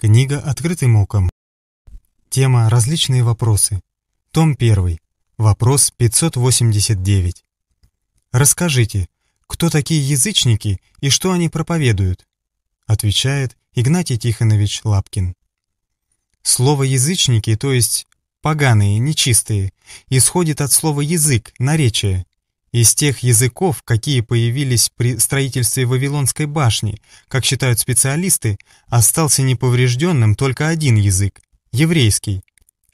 Книга «Открытым оком». Тема «Различные вопросы». Том 1. Вопрос 589. Расскажите, кто такие язычники и что они проповедуют? Отвечает Игнатий Тихонович Лапкин. Слово «язычники», то есть «поганые», «нечистые», исходит от слова «язык», «наречие», из тех языков, какие появились при строительстве Вавилонской башни, как считают специалисты, остался неповрежденным только один язык – еврейский.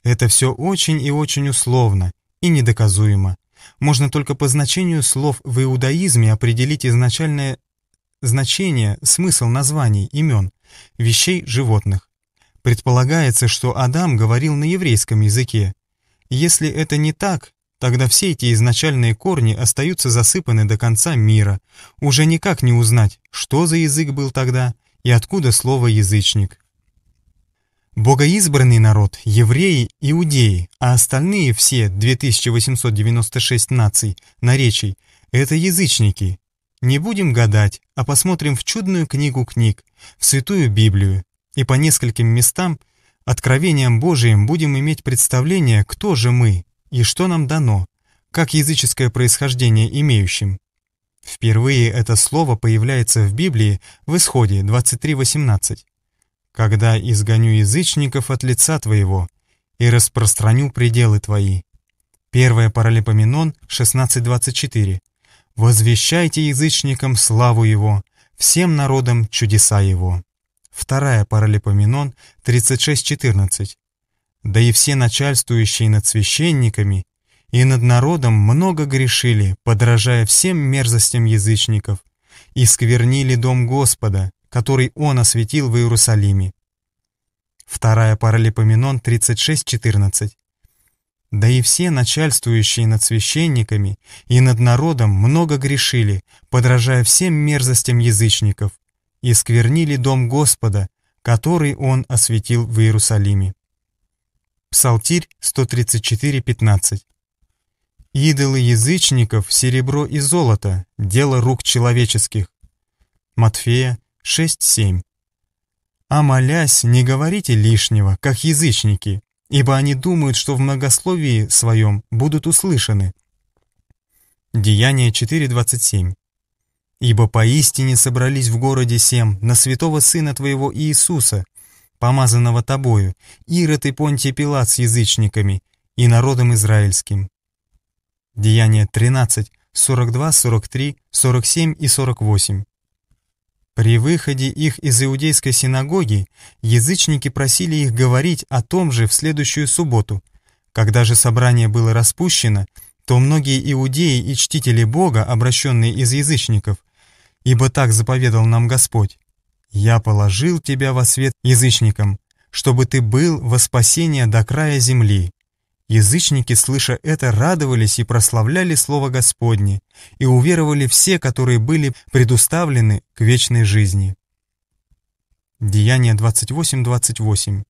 Это все очень и очень условно и недоказуемо. Можно только по значению слов в иудаизме определить изначальное значение, смысл названий, имен, вещей, животных. Предполагается, что Адам говорил на еврейском языке. Если это не так, Тогда все эти изначальные корни остаются засыпаны до конца мира. Уже никак не узнать, что за язык был тогда и откуда слово «язычник». Богоизбранный народ – евреи, иудеи, а остальные все 2896 наций, наречий – это язычники. Не будем гадать, а посмотрим в чудную книгу книг, в Святую Библию, и по нескольким местам, откровениям Божиим будем иметь представление, кто же мы, и что нам дано, как языческое происхождение имеющим. Впервые это слово появляется в Библии в Исходе 23.18. «Когда изгоню язычников от лица твоего и распространю пределы твои». Первое Паралипоменон 16.24. «Возвещайте язычникам славу его, всем народам чудеса его». Вторая Паралипоменон 36.14 да и все начальствующие над священниками и над народом много грешили, подражая всем мерзостям язычников, и сквернили дом Господа, который он осветил в Иерусалиме. Вторая Паралипоменон 36.14. Да и все начальствующие над священниками и над народом много грешили, подражая всем мерзостям язычников, и сквернили дом Господа, который он осветил в Иерусалиме. Псалтирь 134.15. «Идолы язычников, серебро и золото, дело рук человеческих». Матфея 6.7. «А молясь, не говорите лишнего, как язычники, ибо они думают, что в многословии своем будут услышаны». Деяние 4.27. «Ибо поистине собрались в городе Сем на святого сына твоего Иисуса, помазанного тобою, Ирод и Понтий Пилат с язычниками и народом израильским». Деяния 13, 42, 43, 47 и 48. При выходе их из иудейской синагоги язычники просили их говорить о том же в следующую субботу. Когда же собрание было распущено, то многие иудеи и чтители Бога, обращенные из язычников, «Ибо так заповедал нам Господь», я положил тебя во свет язычникам, чтобы ты был во спасение до края земли». Язычники, слыша это, радовались и прославляли Слово Господне, и уверовали все, которые были предуставлены к вечной жизни. Деяние 28.28 28.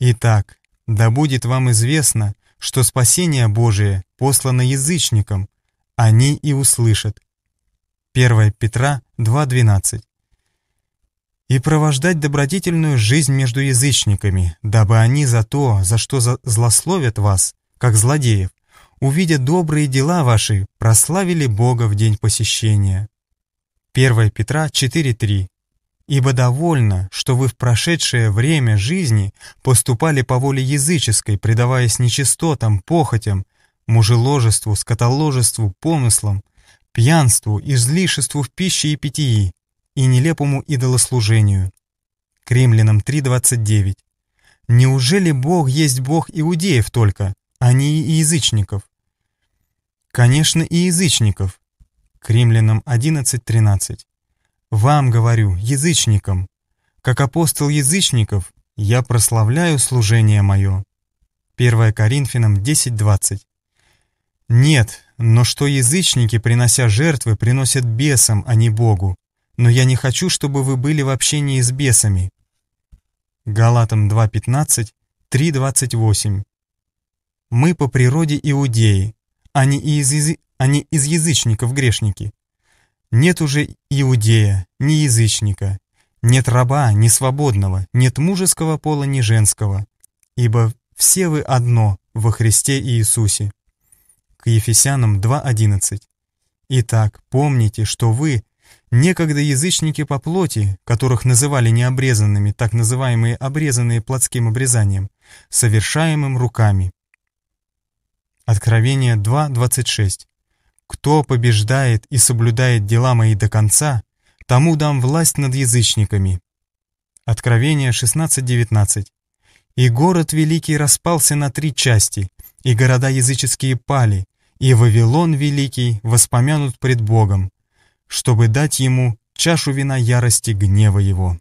«Итак, да будет вам известно, что спасение Божие послано язычникам, они и услышат». 1 Петра 2.12 и провождать добродетельную жизнь между язычниками, дабы они за то, за что злословят вас, как злодеев, увидя добрые дела ваши, прославили Бога в день посещения. 1 Петра 4.3 «Ибо довольно, что вы в прошедшее время жизни поступали по воле языческой, предаваясь нечистотам, похотям, мужеложеству, скотоложеству, помыслам, пьянству, излишеству в пище и питьи, и нелепому идолослужению. К римлянам 3.29. Неужели Бог есть Бог иудеев только, а не и язычников? Конечно, и язычников. К римлянам 11.13. Вам говорю, язычникам, как апостол язычников, я прославляю служение мое. 1 Коринфянам 10.20. Нет, но что язычники, принося жертвы, приносят бесам, а не Богу, но я не хочу, чтобы вы были в общении с бесами. Галатам 2.15, 3.28 Мы по природе иудеи, а не из, язы... а не из язычников грешники. Нет уже иудея, ни язычника, нет раба, ни свободного, нет мужеского пола, ни женского, ибо все вы одно во Христе Иисусе. К Ефесянам 2.11 Итак, помните, что вы — Некогда язычники по плоти, которых называли необрезанными, так называемые обрезанные плотским обрезанием, совершаемым руками. Откровение 2.26. «Кто побеждает и соблюдает дела мои до конца, тому дам власть над язычниками». Откровение 16.19. «И город великий распался на три части, и города языческие пали, и Вавилон великий воспомянут пред Богом, чтобы дать ему чашу вина ярости гнева его.